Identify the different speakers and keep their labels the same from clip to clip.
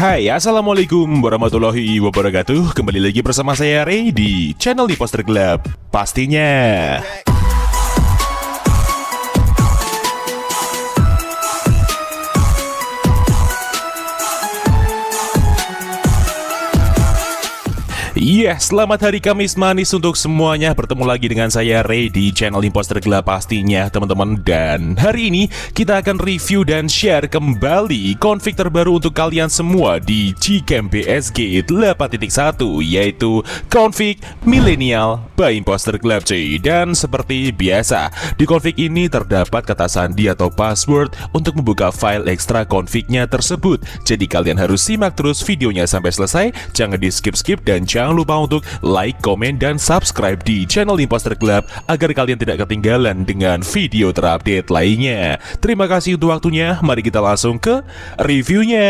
Speaker 1: Hai, Assalamualaikum warahmatullahi wabarakatuh Kembali lagi bersama saya Ray di channel di Poster Gelap Pastinya Iya, selamat hari Kamis manis untuk semuanya. Bertemu lagi dengan saya Ray di channel Imposter Gelap pastinya, teman-teman. Dan hari ini kita akan review dan share kembali konfig terbaru untuk kalian semua di Gcam PSG 8.1 yaitu konfig milenial by Imposter Gelap cuy. Dan seperti biasa, di konfig ini terdapat kata sandi atau password untuk membuka file ekstra konfignya tersebut. Jadi kalian harus simak terus videonya sampai selesai, jangan di skip-skip dan jangan jangan lupa untuk like, komen, dan subscribe di channel Imposter Club agar kalian tidak ketinggalan dengan video terupdate lainnya. Terima kasih untuk waktunya, mari kita langsung ke reviewnya.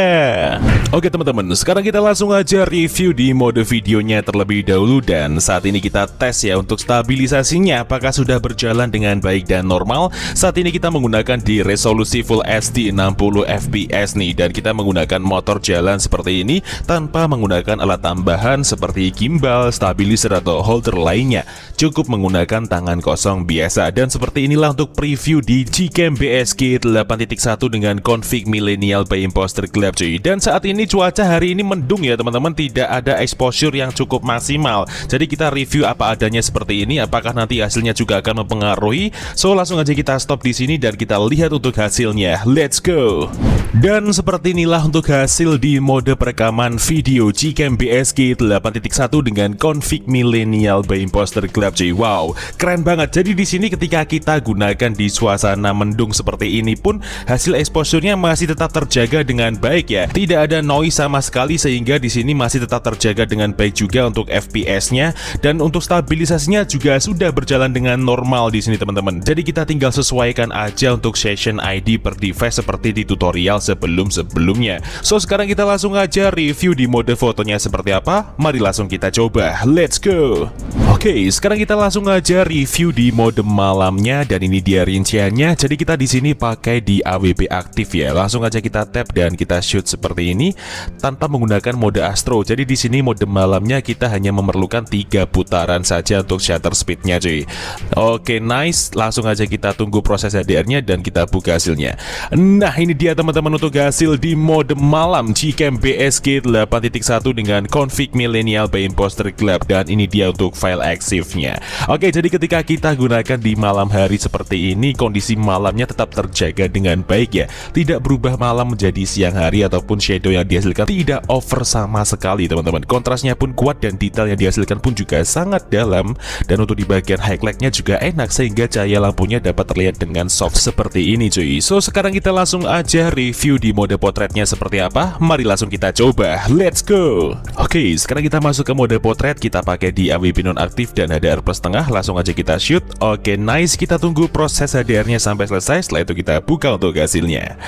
Speaker 1: Oke teman-teman, sekarang kita langsung aja review di mode videonya terlebih dahulu dan saat ini kita tes ya untuk stabilisasinya apakah sudah berjalan dengan baik dan normal. Saat ini kita menggunakan di resolusi Full HD 60 fps nih dan kita menggunakan motor jalan seperti ini tanpa menggunakan alat tambahan seperti gimbal, stabilizer, atau holder lainnya. Cukup menggunakan tangan kosong biasa. Dan seperti inilah untuk preview di Gcam BSG 8.1 dengan config milenial by Imposter Club cuy. Dan saat ini cuaca hari ini mendung ya teman-teman, tidak ada exposure yang cukup maksimal. Jadi kita review apa adanya seperti ini, apakah nanti hasilnya juga akan mempengaruhi? So langsung aja kita stop di sini dan kita lihat untuk hasilnya. Let's go! Dan seperti inilah untuk hasil di mode perekaman video Gcam BSG 8.1 satu dengan config milenial by imposter club J. Wow, keren banget. Jadi di sini ketika kita gunakan di suasana mendung seperti ini pun hasil exposure-nya masih tetap terjaga dengan baik ya. Tidak ada noise sama sekali sehingga di sini masih tetap terjaga dengan baik juga untuk FPS-nya dan untuk stabilisasinya juga sudah berjalan dengan normal di sini teman-teman. Jadi kita tinggal sesuaikan aja untuk session ID per device seperti di tutorial sebelum-sebelumnya. So sekarang kita langsung aja review di mode fotonya seperti apa. Mari langsung kita coba Let's go Oke sekarang kita langsung aja review di mode malamnya Dan ini dia rinciannya Jadi kita di sini pakai di AWB aktif ya Langsung aja kita tap dan kita shoot seperti ini Tanpa menggunakan mode astro Jadi di sini mode malamnya kita hanya memerlukan tiga putaran saja untuk shutter speednya cuy Oke nice Langsung aja kita tunggu proses HDR-nya dan kita buka hasilnya Nah ini dia teman-teman untuk hasil di mode malam Gcam BSG 8.1 dengan config milenial imposter gelap dan ini dia untuk file active-nya Oke jadi ketika kita gunakan di malam hari seperti ini kondisi malamnya tetap terjaga dengan baik ya Tidak berubah malam menjadi siang hari ataupun shadow yang dihasilkan tidak over sama sekali teman-teman Kontrasnya pun kuat dan detail yang dihasilkan pun juga sangat dalam Dan untuk di bagian highlightnya juga enak sehingga cahaya lampunya dapat terlihat dengan soft seperti ini cuy So sekarang kita langsung aja review di mode potretnya seperti apa Mari langsung kita coba Let's go Oke sekarang kita masuk ke mode potret kita pakai di AWB nonaktif dan HDR plus tengah langsung aja kita shoot oke nice kita tunggu proses HDR-nya sampai selesai setelah itu kita buka untuk hasilnya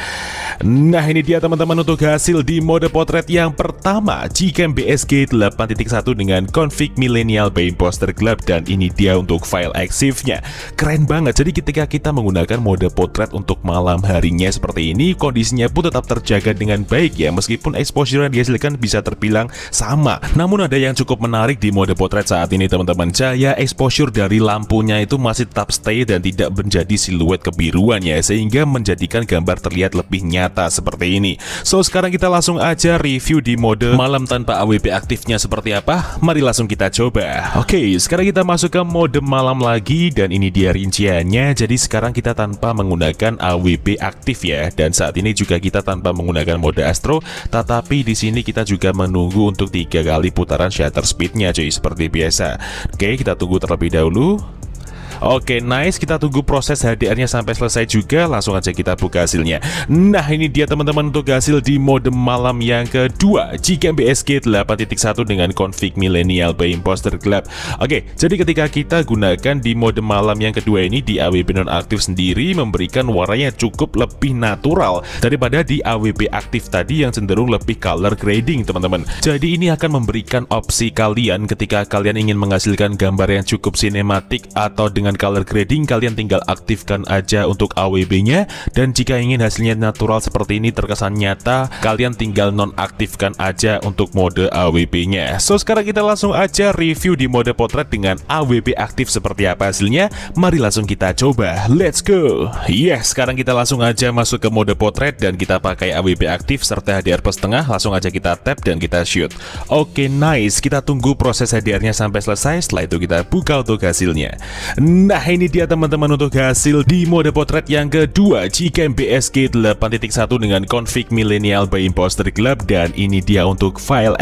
Speaker 1: nah ini dia teman-teman untuk hasil di mode potret yang pertama Gcam BSG 8.1 dengan config millennial by imposter club dan ini dia untuk file exif-nya keren banget jadi ketika kita menggunakan mode potret untuk malam harinya seperti ini kondisinya pun tetap terjaga dengan baik ya meskipun exposure yang dihasilkan bisa terbilang sama namun ada yang yang cukup menarik di mode potret saat ini teman-teman Cahaya exposure dari lampunya itu masih tetap stay dan tidak menjadi siluet kebiruan ya Sehingga menjadikan gambar terlihat lebih nyata seperti ini So sekarang kita langsung aja review di mode malam tanpa AWB aktifnya seperti apa Mari langsung kita coba Oke sekarang kita masuk ke mode malam lagi dan ini dia rinciannya Jadi sekarang kita tanpa menggunakan AWB aktif ya Dan saat ini juga kita tanpa menggunakan mode astro Tetapi di sini kita juga menunggu untuk tiga kali putaran shutter speednya cuy seperti biasa Oke kita tunggu terlebih dahulu Oke nice kita tunggu proses HDR-nya sampai selesai juga langsung aja kita buka hasilnya Nah ini dia teman-teman untuk hasil di mode malam yang kedua Jika BSG 8.1 dengan config milenial by imposter club Oke jadi ketika kita gunakan di mode malam yang kedua ini di AWB nonaktif sendiri memberikan warnanya cukup lebih natural daripada di AWB aktif tadi yang cenderung lebih color grading teman-teman Jadi ini akan memberikan opsi kalian ketika kalian ingin menghasilkan gambar yang cukup sinematik atau dengan dengan color grading kalian tinggal aktifkan aja untuk AWB-nya dan jika ingin hasilnya natural seperti ini terkesan nyata kalian tinggal nonaktifkan aja untuk mode AWB-nya so sekarang kita langsung aja review di mode potret dengan AWB aktif seperti apa hasilnya mari langsung kita coba let's go yes sekarang kita langsung aja masuk ke mode potret dan kita pakai AWB aktif serta HDR plus tengah langsung aja kita tap dan kita shoot oke okay, nice kita tunggu proses HDR-nya sampai selesai setelah itu kita buka untuk hasilnya Nah ini dia teman-teman untuk hasil di mode potret yang kedua Gcam BSG 8.1 dengan config milenial by imposter club Dan ini dia untuk file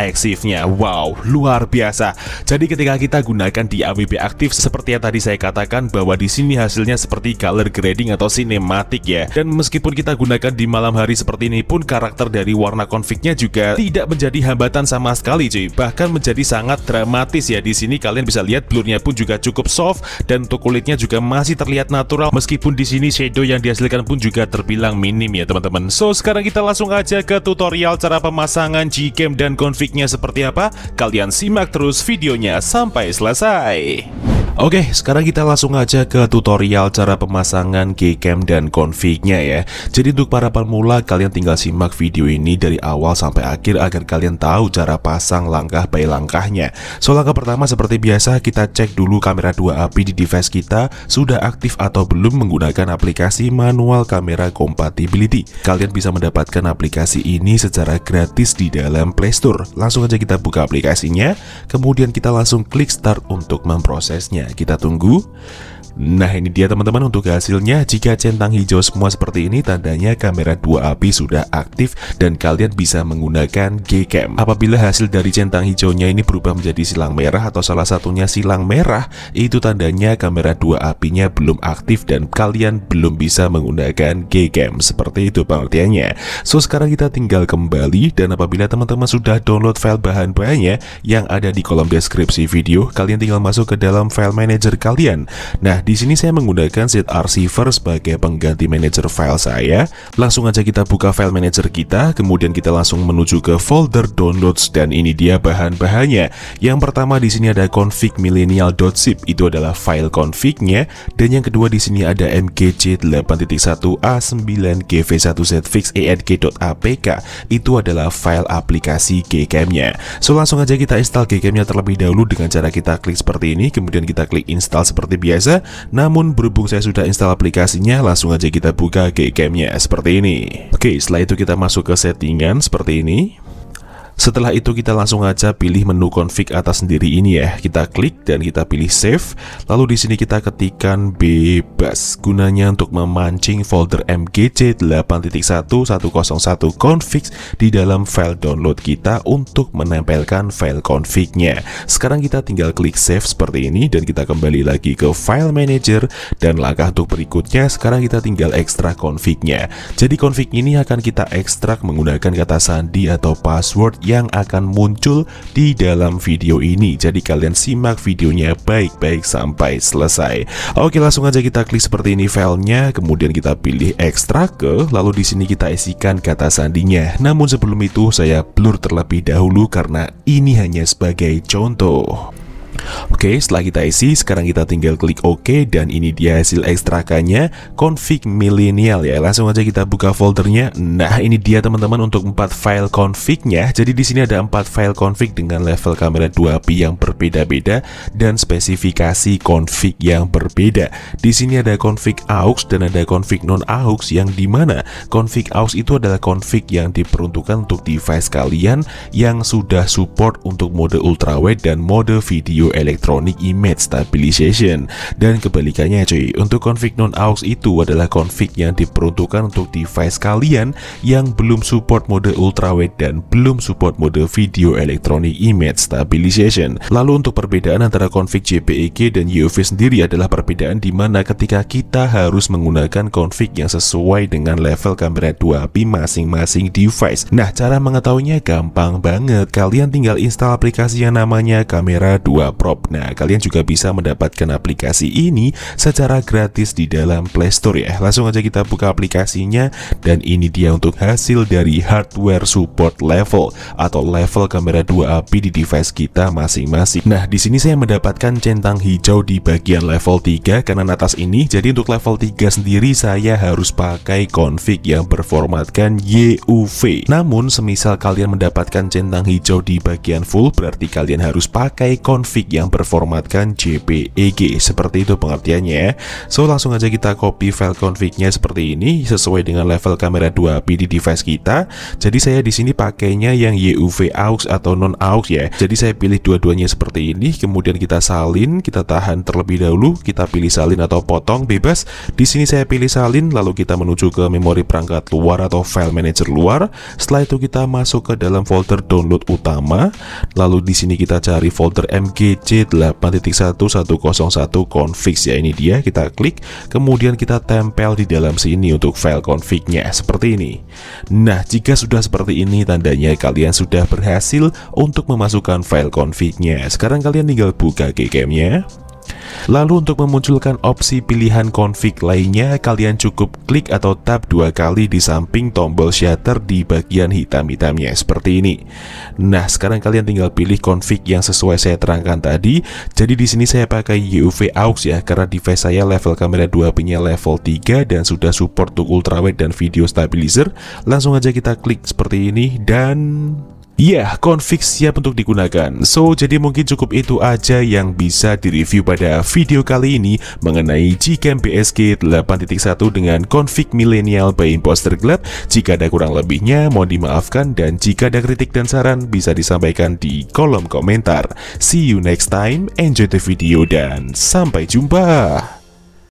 Speaker 1: nya Wow luar biasa Jadi ketika kita gunakan di awp aktif Seperti yang tadi saya katakan bahwa di sini hasilnya seperti color grading atau cinematic ya Dan meskipun kita gunakan di malam hari seperti ini pun Karakter dari warna confignya juga tidak menjadi hambatan sama sekali cuy Bahkan menjadi sangat dramatis ya di sini kalian bisa lihat blurnya pun juga cukup soft Dan untuk kulitnya juga masih terlihat natural meskipun di sini shadow yang dihasilkan pun juga terbilang minim ya teman-teman. So sekarang kita langsung aja ke tutorial cara pemasangan Gcam dan config seperti apa. Kalian simak terus videonya sampai selesai. Oke, sekarang kita langsung aja ke tutorial cara pemasangan Gcam dan config-nya ya. Jadi untuk para pemula, kalian tinggal simak video ini dari awal sampai akhir agar kalian tahu cara pasang langkah by langkahnya. So, langkah pertama seperti biasa, kita cek dulu kamera 2 api di device kita sudah aktif atau belum menggunakan aplikasi manual kamera compatibility. Kalian bisa mendapatkan aplikasi ini secara gratis di dalam Play Store. Langsung aja kita buka aplikasinya, kemudian kita langsung klik start untuk memprosesnya lainnya. Kita tunggu Nah ini dia teman-teman untuk hasilnya Jika centang hijau semua seperti ini Tandanya kamera dua api sudah aktif Dan kalian bisa menggunakan Gcam Apabila hasil dari centang hijaunya ini berubah menjadi silang merah Atau salah satunya silang merah Itu tandanya kamera dua apinya belum aktif Dan kalian belum bisa menggunakan Gcam Seperti itu pengertiannya So sekarang kita tinggal kembali Dan apabila teman-teman sudah download file bahan bahannya Yang ada di kolom deskripsi video Kalian tinggal masuk ke dalam file manager kalian Nah di sini saya menggunakan ZRCeiver sebagai pengganti manager file saya. Langsung aja kita buka file manager kita, kemudian kita langsung menuju ke folder downloads dan ini dia bahan-bahannya. Yang pertama di sini ada config millennial.zip, itu adalah file config-nya. Dan yang kedua di sini ada mgc 8.1a9 gv1zfix.apk, itu adalah file aplikasi Gcam-nya. So langsung aja kita install Gcam-nya terlebih dahulu dengan cara kita klik seperti ini, kemudian kita klik install seperti biasa. Namun berhubung saya sudah install aplikasinya langsung aja kita buka gcamnya seperti ini Oke setelah itu kita masuk ke settingan seperti ini setelah itu kita langsung aja pilih menu config atas sendiri ini ya. Kita klik dan kita pilih save. Lalu di sini kita ketikkan bebas. Gunanya untuk memancing folder mgc 8.1.101 config di dalam file download kita untuk menempelkan file config-nya. Sekarang kita tinggal klik save seperti ini dan kita kembali lagi ke file manager dan langkah untuk berikutnya sekarang kita tinggal ekstrak config-nya. Jadi config ini akan kita ekstrak menggunakan kata sandi atau password yang akan muncul di dalam video ini Jadi kalian simak videonya baik-baik sampai selesai Oke langsung aja kita klik seperti ini filenya Kemudian kita pilih ekstrak ke Lalu di sini kita isikan kata sandinya Namun sebelum itu saya blur terlebih dahulu karena ini hanya sebagai contoh Oke, setelah kita isi, sekarang kita tinggal klik OK dan ini dia hasil ekstrakannya config milenial ya. Langsung aja kita buka foldernya. Nah, ini dia teman-teman untuk empat file config-nya. Jadi di sini ada empat file config dengan level kamera 2P yang berbeda-beda dan spesifikasi config yang berbeda. Di sini ada config aux dan ada config non aux yang dimana config aux itu adalah config yang diperuntukkan untuk device kalian yang sudah support untuk mode ultrawide dan mode video Electronic Image Stabilization dan kebalikannya cuy untuk config non-aux itu adalah config yang diperuntukkan untuk device kalian yang belum support mode ultrawide dan belum support mode video electronic image stabilization lalu untuk perbedaan antara config JPEG dan UV sendiri adalah perbedaan di mana ketika kita harus menggunakan config yang sesuai dengan level kamera 2P masing-masing device nah cara mengetahuinya gampang banget kalian tinggal install aplikasi yang namanya kamera 2P prop. Nah, kalian juga bisa mendapatkan aplikasi ini secara gratis di dalam Play Store ya. Langsung aja kita buka aplikasinya dan ini dia untuk hasil dari hardware support level atau level kamera 2 API di device kita masing-masing. Nah, di sini saya mendapatkan centang hijau di bagian level 3 kanan atas ini. Jadi untuk level 3 sendiri saya harus pakai config yang berformatkan YUV. Namun, semisal kalian mendapatkan centang hijau di bagian full berarti kalian harus pakai config yang berformatkan JPEG seperti itu pengertiannya ya. so langsung aja kita copy file config-nya seperti ini sesuai dengan level kamera 2 p di device kita jadi saya di sini pakainya yang YUV aux atau non aux ya jadi saya pilih dua-duanya seperti ini kemudian kita salin kita tahan terlebih dahulu kita pilih salin atau potong bebas di sini saya pilih salin lalu kita menuju ke memori perangkat luar atau file manager luar setelah itu kita masuk ke dalam folder download utama lalu di sini kita cari folder MG C8.1.101 config ya ini dia kita klik kemudian kita tempel di dalam sini untuk file confignya seperti ini nah jika sudah seperti ini tandanya kalian sudah berhasil untuk memasukkan file confignya. sekarang kalian tinggal buka gcam-nya Lalu untuk memunculkan opsi pilihan config lainnya, kalian cukup klik atau tap dua kali di samping tombol shutter di bagian hitam-hitamnya seperti ini. Nah, sekarang kalian tinggal pilih config yang sesuai saya terangkan tadi. Jadi di sini saya pakai UV AUX ya karena device saya level kamera 2 punya level 3 dan sudah support untuk ultrawide dan video stabilizer. Langsung aja kita klik seperti ini dan Ya, config siap untuk digunakan. So, jadi mungkin cukup itu aja yang bisa direview pada video kali ini mengenai Gcam BSK 8.1 dengan config milenial by Imposter Club. Jika ada kurang lebihnya, mohon dimaafkan dan jika ada kritik dan saran bisa disampaikan di kolom komentar. See you next time, enjoy the video dan sampai jumpa.